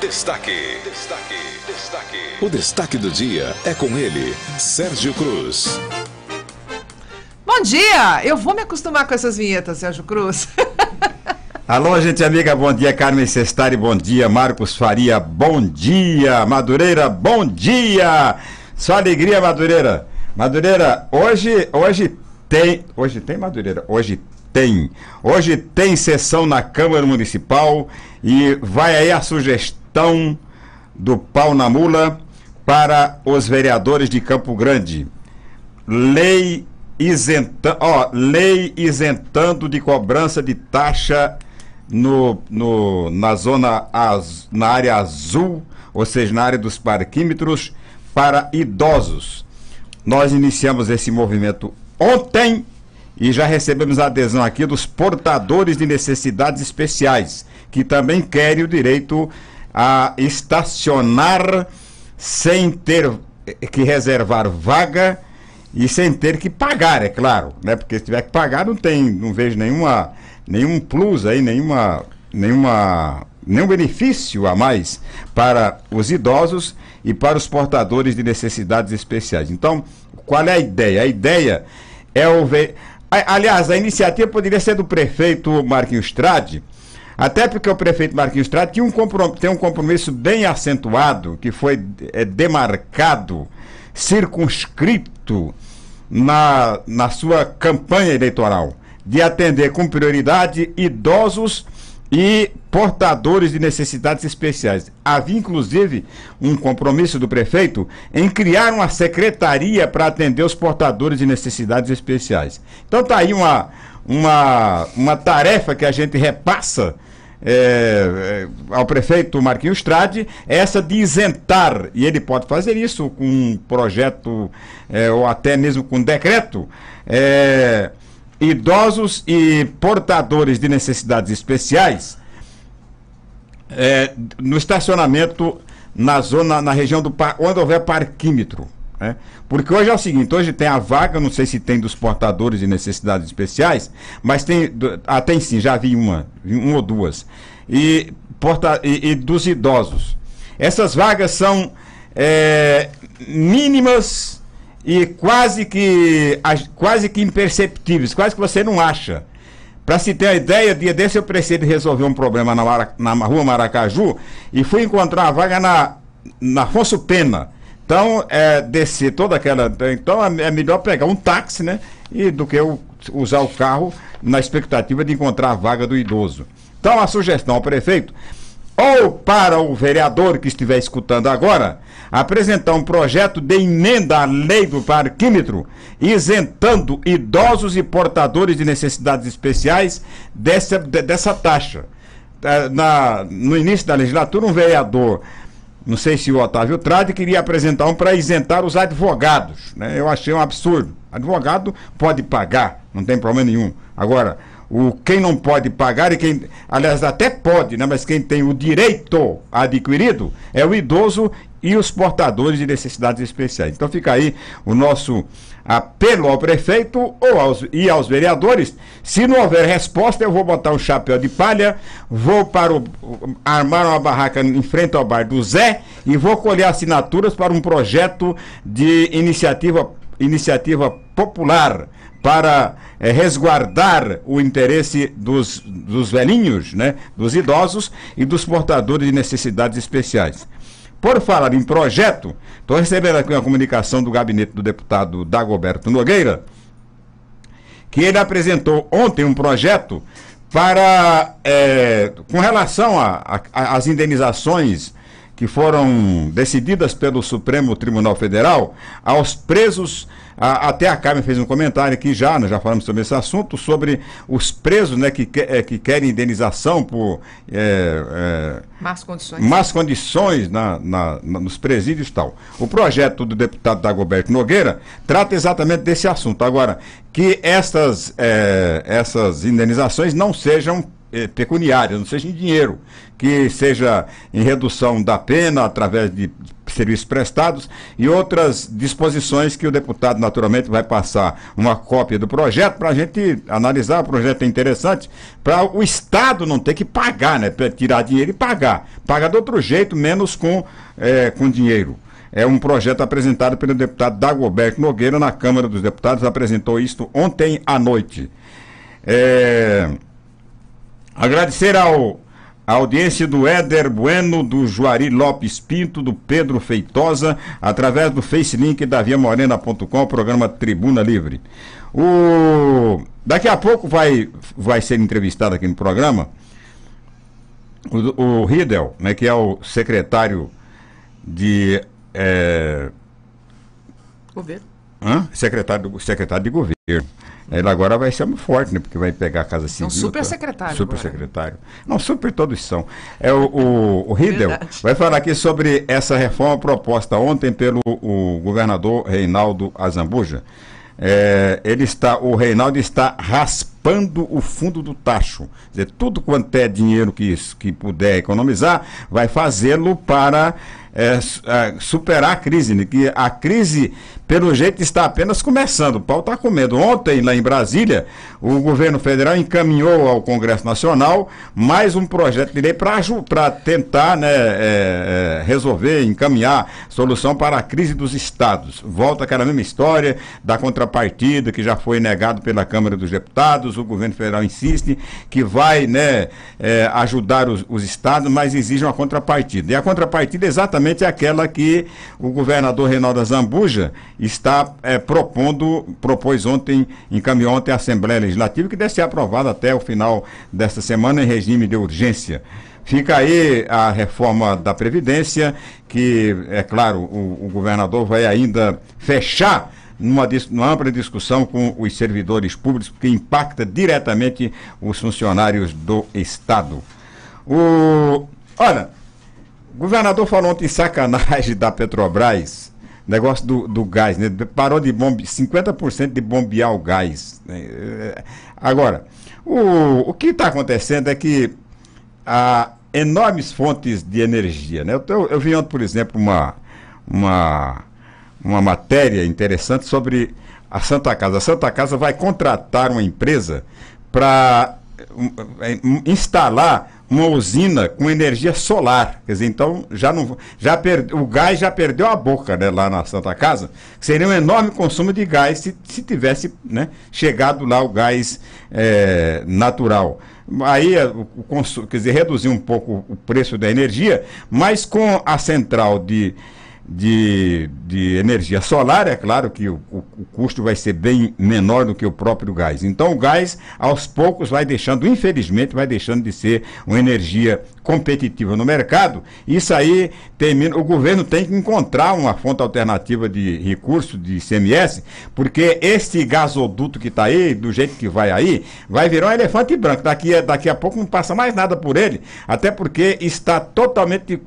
Destaque. Destaque. Destaque. O destaque do dia é com ele, Sérgio Cruz. Bom dia! Eu vou me acostumar com essas vinhetas, Sérgio Cruz. Alô, gente amiga, bom dia, Carmen Sestari, bom dia, Marcos Faria, bom dia, Madureira, bom dia! Só alegria, Madureira. Madureira, hoje, hoje tem, hoje tem Madureira, hoje tem. Hoje tem sessão na Câmara Municipal e vai aí a sugestão cartão do pau na mula para os vereadores de Campo Grande. Lei, isenta, ó, lei isentando de cobrança de taxa no, no, na zona az, na área azul, ou seja, na área dos parquímetros para idosos. Nós iniciamos esse movimento ontem e já recebemos a adesão aqui dos portadores de necessidades especiais, que também querem o direito a estacionar sem ter eh, que reservar vaga e sem ter que pagar, é claro, né? Porque se tiver que pagar, não tem, não vejo nenhuma, nenhum plus aí, nenhuma, nenhuma, nenhum benefício a mais para os idosos e para os portadores de necessidades especiais. Então, qual é a ideia? A ideia é o aliás, a iniciativa poderia ser do prefeito Marquinhos Trade, até porque o prefeito Marquinhos Trata tinha um tem um compromisso bem acentuado, que foi é, demarcado, circunscrito na, na sua campanha eleitoral, de atender com prioridade idosos e portadores de necessidades especiais. Havia, inclusive, um compromisso do prefeito em criar uma secretaria para atender os portadores de necessidades especiais. Então tá aí uma, uma, uma tarefa que a gente repassa é, é, ao prefeito Marquinhos Trade essa de isentar, e ele pode fazer isso com um projeto é, ou até mesmo com decreto, é, idosos e portadores de necessidades especiais é, no estacionamento na zona, na região do onde houver parquímetro. Né? Porque hoje é o seguinte, hoje tem a vaga, não sei se tem dos portadores de necessidades especiais, mas tem. Ah, sim, já vi uma, uma ou duas. E, porta, e, e dos idosos. Essas vagas são é, mínimas e quase que, quase que imperceptíveis, quase que você não acha. Para se ter uma ideia, dia desse eu precisei resolver um problema na, na rua Maracaju e fui encontrar a vaga na, na Afonso Pena. Então, é, descer toda aquela. Então, é, é melhor pegar um táxi, né? E do que usar o carro na expectativa de encontrar a vaga do idoso. Então, a sugestão ao prefeito, ou para o vereador que estiver escutando agora, apresentar um projeto de emenda à lei do parquímetro, isentando idosos e portadores de necessidades especiais dessa, dessa taxa. É, na, no início da legislatura, um vereador não sei se o Otávio Trade queria apresentar um para isentar os advogados. Né? Eu achei um absurdo. Advogado pode pagar, não tem problema nenhum. Agora, o quem não pode pagar e quem, aliás, até pode, né, mas quem tem o direito adquirido é o idoso e os portadores de necessidades especiais. Então fica aí o nosso apelo ao prefeito ou aos, e aos vereadores. Se não houver resposta, eu vou botar um chapéu de palha, vou para o, armar uma barraca em frente ao bar do Zé e vou colher assinaturas para um projeto de iniciativa iniciativa popular para é, resguardar o interesse dos, dos velhinhos, né, dos idosos e dos portadores de necessidades especiais. Por falar em projeto, estou recebendo aqui uma comunicação do gabinete do deputado Dagoberto Nogueira, que ele apresentou ontem um projeto para, é, com relação às indenizações que foram decididas pelo Supremo Tribunal Federal aos presos a, até a Carmen fez um comentário aqui já, nós já falamos sobre esse assunto, sobre os presos né, que, que, é, que querem indenização por é, é, más condições, más condições na, na, na, nos presídios e tal. O projeto do deputado Dagoberto Nogueira trata exatamente desse assunto. Agora, que essas é, essas indenizações não sejam é, pecuniárias, não seja em dinheiro, que seja em redução da pena através de serviços prestados e outras disposições que o deputado naturalmente vai passar uma cópia do projeto para a gente analisar. O projeto é interessante para o Estado não ter que pagar, né? Para tirar dinheiro e pagar. pagar de outro jeito, menos com, é, com dinheiro é um projeto apresentado pelo deputado Dagoberto Nogueira na Câmara dos Deputados, apresentou isto ontem à noite. É... Agradecer ao a audiência do Éder Bueno, do Juari Lopes Pinto, do Pedro Feitosa, através do Facebook da viamorena.com, programa Tribuna Livre. O... Daqui a pouco vai, vai ser entrevistado aqui no programa o, o Riedel, né, que é o secretário de. É... Governo. Hã? Secretário, secretário de governo. Ele agora vai ser muito forte, né? Porque vai pegar a Casa é Civil. São um super tá? secretário. Super agora. secretário. Não, super todos são. É o, o, o é Riedel Verdade. vai falar aqui sobre essa reforma proposta ontem pelo o governador Reinaldo Azambuja. É, ele está, o Reinaldo está raspando o fundo do tacho. Dizer, tudo quanto é dinheiro que, que puder economizar, vai fazê-lo para é, é, superar a crise. Né? Que a crise pelo jeito está apenas começando. O pau está comendo. Ontem, lá em Brasília, o governo federal encaminhou ao Congresso Nacional mais um projeto de lei para tentar né, é, é, resolver, encaminhar solução para a crise dos estados. Volta aquela mesma história da contrapartida que já foi negado pela Câmara dos Deputados. O governo federal insiste que vai né, é, ajudar os, os estados, mas exige uma contrapartida. E a contrapartida é exatamente é aquela que o governador Reinaldo Zambuja está é, propondo, propôs ontem, encaminhou ontem à Assembleia Legislativa, que deve ser aprovada até o final desta semana em regime de urgência. Fica aí a reforma da Previdência, que, é claro, o, o governador vai ainda fechar numa, numa, ampla discussão com os servidores públicos, que impacta diretamente os funcionários do Estado. O, olha, o governador falou ontem sacanagem da Petrobras negócio do, do gás, né? Parou de bombear, 50% de bombear o gás. Né? É, agora, o, o que está acontecendo é que há enormes fontes de energia, né? Eu, eu, eu vi ontem, por exemplo, uma, uma, uma matéria interessante sobre a Santa Casa. A Santa Casa vai contratar uma empresa para um, um, é, instalar uma usina com energia solar. Quer dizer, então já não, já per, o gás já perdeu a boca né, lá na Santa Casa. Seria um enorme consumo de gás se, se tivesse né, chegado lá o gás é, natural. Aí eh, o, consumo, quer dizer, reduziu um pouco o preço da energia, mas com a central de de, de energia solar, é claro que o, o, o, custo vai ser bem menor do que o próprio gás. Então o gás, aos poucos, vai deixando, infelizmente, vai deixando de ser uma energia competitiva no mercado, isso aí termina. O governo tem que encontrar uma fonte alternativa de recurso de ICMS, porque esse gasoduto que está aí, do jeito que vai aí, vai virar um elefante branco. Daqui, daqui a pouco não passa mais nada por ele, até porque está totalmente.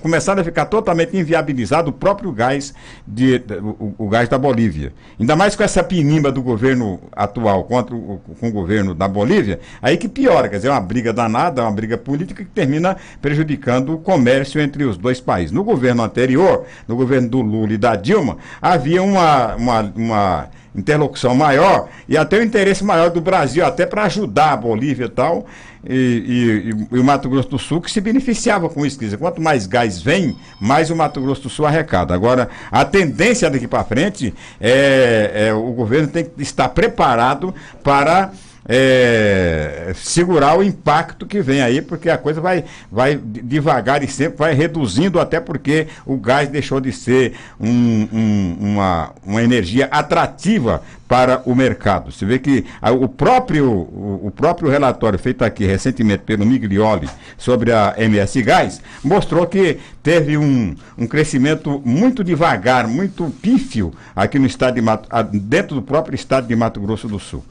começando a ficar totalmente inviabilizado o próprio gás, de, o, o gás da Bolívia. Ainda mais com essa pinimba do governo atual contra o, com o governo da Bolívia, aí que piora, quer dizer, é uma briga danada, é uma briga política que termina termina prejudicando o comércio entre os dois países. No governo anterior, no governo do Lula e da Dilma, havia uma, uma, uma interlocução maior e até o interesse maior do Brasil, até para ajudar a Bolívia e tal, e, e, e, o Mato Grosso do Sul que se beneficiava com isso. Quer dizer, quanto mais gás vem, mais o Mato Grosso do Sul arrecada. Agora, a tendência daqui para frente é, é o governo tem que estar preparado para é, segurar o impacto que vem aí, porque a coisa vai, vai devagar e sempre vai reduzindo, até porque o gás deixou de ser um, um, uma, uma energia atrativa para o mercado. Você vê que a, o, próprio, o, o, próprio relatório feito aqui recentemente pelo Miglioli sobre a MS Gás mostrou que teve um, um crescimento muito devagar, muito pífio aqui no estado de Mato, dentro do próprio estado de Mato Grosso do Sul.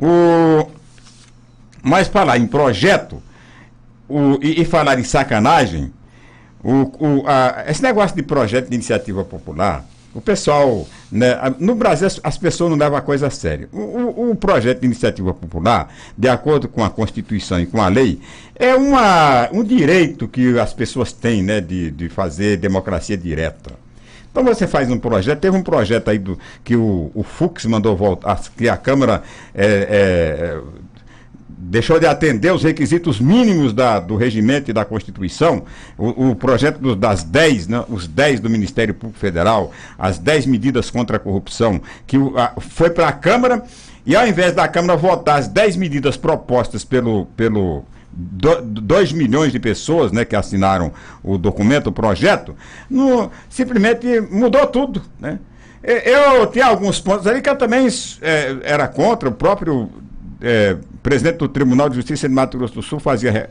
O... Mas falar em projeto o... e, e falar em sacanagem, o, o, a, esse negócio de projeto de iniciativa popular, o pessoal. Né, no Brasil, as, as, pessoas não levam a coisa a sério. O, o, o, projeto de iniciativa popular, de acordo com a Constituição e com a lei, é uma, um direito que as pessoas têm né, de, de fazer democracia direta. Então você faz um projeto, teve um projeto aí do, que o, o Fux mandou voltar, que a Câmara é, é, deixou de atender os requisitos mínimos da, do regimento e da Constituição, o, o projeto das 10, né, os 10 do Ministério Público Federal, as 10 medidas contra a corrupção, que a, foi para a Câmara, e ao invés da Câmara votar as 10 medidas propostas pelo, pelo 2 milhões de pessoas né, que assinaram o documento, o projeto, no, simplesmente mudou tudo. Né? Eu, eu tinha alguns pontos ali que eu também é, era contra, o próprio é, presidente do Tribunal de Justiça de Mato Grosso do Sul fazia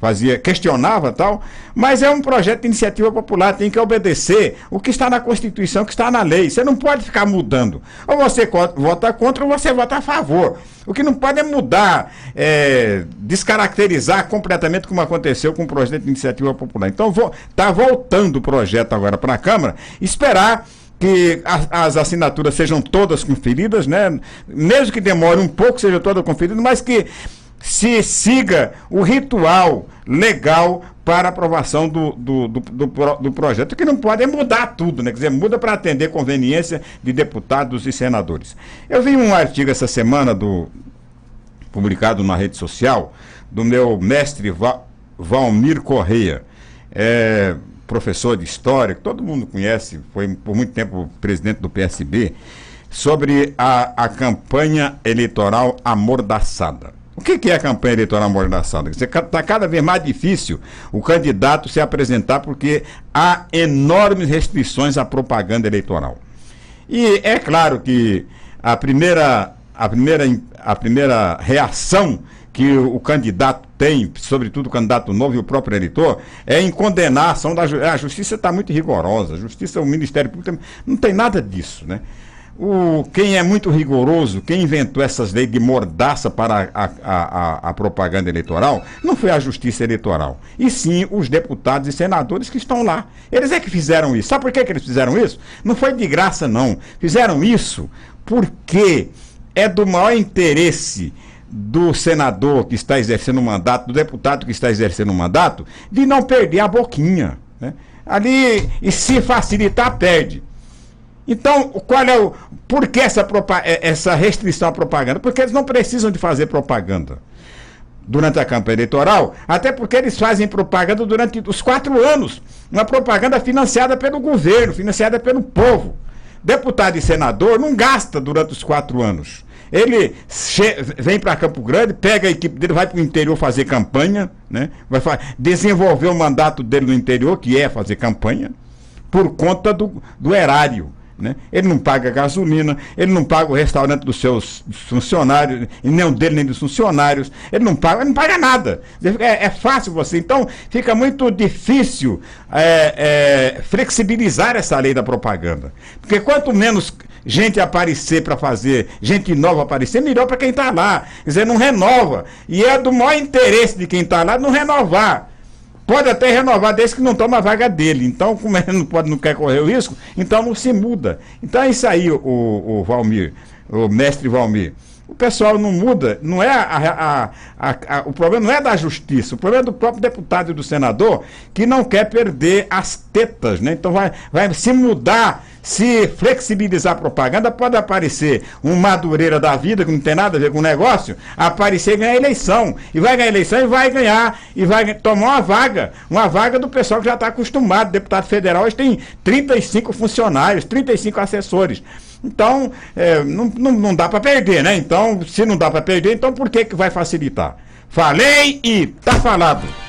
fazia, questionava tal, mas é um projeto de iniciativa popular, tem que obedecer o que está na Constituição, o que está na lei. Você não pode ficar mudando. Ou você vota contra ou você vota a favor. O que não pode é mudar, é, descaracterizar completamente como aconteceu com o projeto de iniciativa popular. Então, está voltando o projeto agora para a Câmara, esperar que as assinaturas sejam todas conferidas, né? Mesmo que demore um pouco, seja toda conferida, mas que se siga o ritual legal para aprovação do, do, do, do, do projeto, o que não pode é mudar tudo, né? Quer dizer, muda para atender conveniência de deputados e senadores. Eu vi um artigo essa semana do publicado na rede social do meu mestre Va, Valmir Correia, é, professor de história, que todo mundo conhece, foi por muito tempo presidente do PSB, sobre a, a campanha eleitoral amordaçada. O que, é a campanha eleitoral amordaçada? Está cada vez mais difícil o candidato se apresentar porque há enormes restrições à propaganda eleitoral. E é claro que a primeira, a primeira, a primeira reação que o candidato tem, sobretudo o candidato novo e o próprio eleitor, é em condenar a ação da justiça. A justiça está muito rigorosa, a justiça, o Ministério Público não tem nada disso, né? O, quem é muito rigoroso, quem inventou essas leis de mordaça para a, a, a, a, propaganda eleitoral, não foi a justiça eleitoral, e sim os deputados e senadores que estão lá. Eles é que fizeram isso. Sabe por que, que eles fizeram isso? Não foi de graça, não. Fizeram isso porque é do maior interesse do senador que está exercendo o mandato, do deputado que está exercendo o mandato, de não perder a boquinha. Né? Ali, e se facilitar, perde. Então, qual é o. Por que essa, é, essa restrição à propaganda? Porque eles não precisam de fazer propaganda durante a campanha eleitoral, até porque eles fazem propaganda durante os quatro anos. Uma propaganda financiada pelo governo, financiada pelo povo. Deputado e senador não gasta durante os quatro anos. Ele vem para Campo Grande, pega a equipe dele, vai para o interior fazer campanha, né? vai desenvolver o mandato dele no interior, que é fazer campanha, por conta do, do erário. Né? Ele não paga gasolina, ele não paga o restaurante dos seus funcionários, nem dele nem dos funcionários, ele não paga, ele não paga nada. É, é fácil você. Então, fica muito difícil é, é, flexibilizar essa lei da propaganda. Porque quanto menos gente aparecer para fazer, gente nova aparecer, melhor para quem está lá. Quer dizer, não renova. E é do maior interesse de quem está lá não renovar. Pode até renovar desde que não toma a vaga dele. Então, como ele não, pode, não quer correr o risco, então não se muda. Então é isso aí, o, o Valmir, o mestre Valmir. O pessoal não muda, não é a, a, a, o problema não é da justiça, o problema é do próprio deputado e do senador que não quer perder as tetas, né? Então vai, vai se mudar se flexibilizar a propaganda, pode aparecer um madureira da vida, que não tem nada a ver com o negócio, aparecer e ganhar eleição. E vai ganhar eleição e vai ganhar, e vai tomar uma vaga, uma vaga do pessoal que já está acostumado. Deputado federal hoje tem 35 funcionários, 35 assessores. Então, é, não, não, não dá para perder, né? Então, se não dá para perder, então por que, que vai facilitar? Falei e tá falado.